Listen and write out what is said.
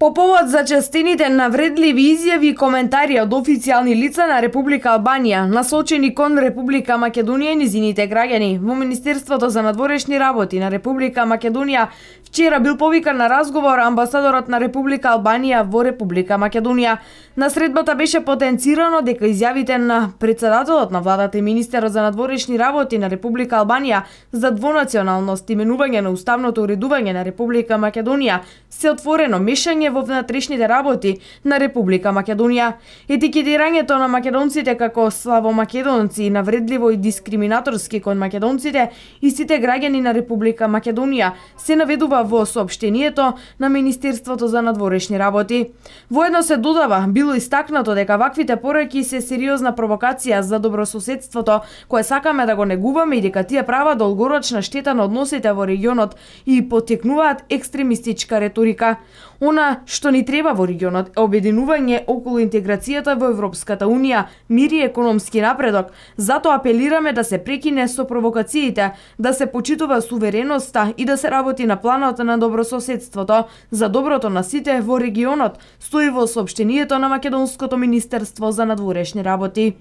По повод за честините на вредливи изјави и коментари од официјални лица на Република Албанија, насочени кон Република Македонија и низините граѓани, во Министерството за надворешни работи на Република Македонија вчера бил повикан на разговор амбасадорот на Република Албанија во Република Македонија. На средбата беше потенцирано дека изјавите на председателот на владата и министерот за надворешни работи на Република Албанија за двонационалност и менување на уставното уредување на Република Македонија се отворено мешање во внатрешните работи на Република Македонија. Етикетирањето на македонците како славомакедонци и навредливо и дискриминаторски кон македонците и сите граѓани на Република Македонија се наведува во сообштението на Министерството за надворешни работи. Воедно се додава, било истакнато дека ваквите пораки се сериозна провокација за добрососедството кое сакаме да го негуваме и дека тие права долгорочна штета на односите во регионот и потекнуваат екстремистичка реторика. Она што ни треба во регионот е обединување околу интеграцијата во Европската Унија, мир и економски напредок. Затоа апелираме да се прекине со провокациите, да се почитува сувереноста и да се работи на планот на добрососедството за доброто на сите во регионот, стои во сообщението на Македонското министерство за надворешни работи.